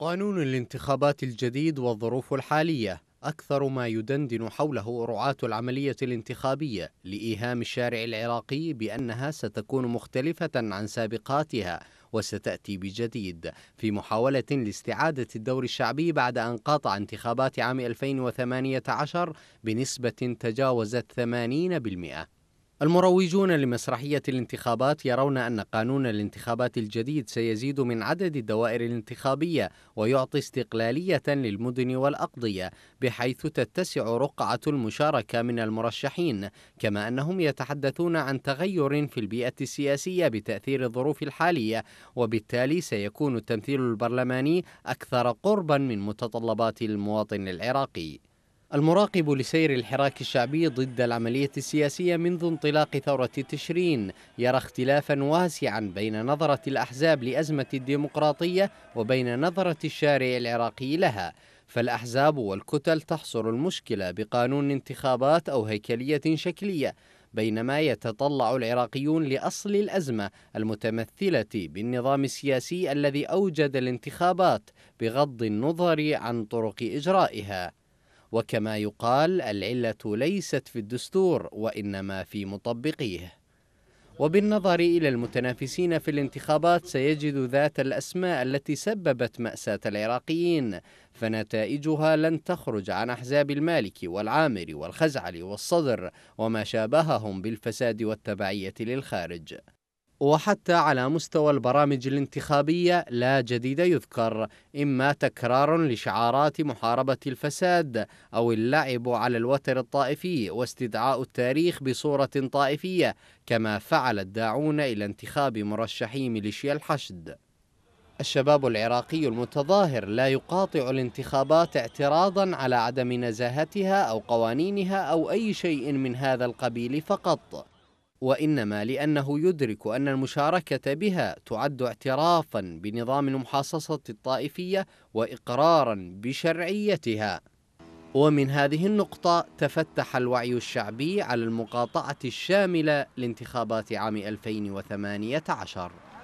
قانون الانتخابات الجديد والظروف الحالية أكثر ما يدندن حوله رعاة العملية الانتخابية لإيهام الشارع العراقي بأنها ستكون مختلفة عن سابقاتها وستأتي بجديد في محاولة لاستعادة الدور الشعبي بعد أن قاطع انتخابات عام 2018 بنسبة تجاوزت 80% المروجون لمسرحية الانتخابات يرون أن قانون الانتخابات الجديد سيزيد من عدد الدوائر الانتخابية ويعطي استقلالية للمدن والأقضية بحيث تتسع رقعة المشاركة من المرشحين كما أنهم يتحدثون عن تغير في البيئة السياسية بتأثير الظروف الحالية وبالتالي سيكون التمثيل البرلماني أكثر قربا من متطلبات المواطن العراقي المراقب لسير الحراك الشعبي ضد العملية السياسية منذ انطلاق ثورة تشرين يرى اختلافا واسعا بين نظرة الأحزاب لأزمة الديمقراطية وبين نظرة الشارع العراقي لها فالأحزاب والكتل تحصر المشكلة بقانون انتخابات أو هيكلية شكلية بينما يتطلع العراقيون لأصل الأزمة المتمثلة بالنظام السياسي الذي أوجد الانتخابات بغض النظر عن طرق إجرائها وكما يقال العلة ليست في الدستور وإنما في مطبقيه وبالنظر إلى المتنافسين في الانتخابات سيجد ذات الأسماء التي سببت مأساة العراقيين فنتائجها لن تخرج عن أحزاب المالك والعامر والخزعل والصدر وما شابههم بالفساد والتبعية للخارج وحتى على مستوى البرامج الانتخابية لا جديد يذكر إما تكرار لشعارات محاربة الفساد أو اللعب على الوتر الطائفي واستدعاء التاريخ بصورة طائفية كما فعل الداعون إلى انتخاب مرشحي ميليشيا الحشد الشباب العراقي المتظاهر لا يقاطع الانتخابات اعتراضا على عدم نزاهتها أو قوانينها أو أي شيء من هذا القبيل فقط وانما لانه يدرك ان المشاركه بها تعد اعترافا بنظام المحاصصه الطائفيه واقرارا بشرعيتها ومن هذه النقطة تفتح الوعي الشعبي على المقاطعة الشاملة لانتخابات عام 2018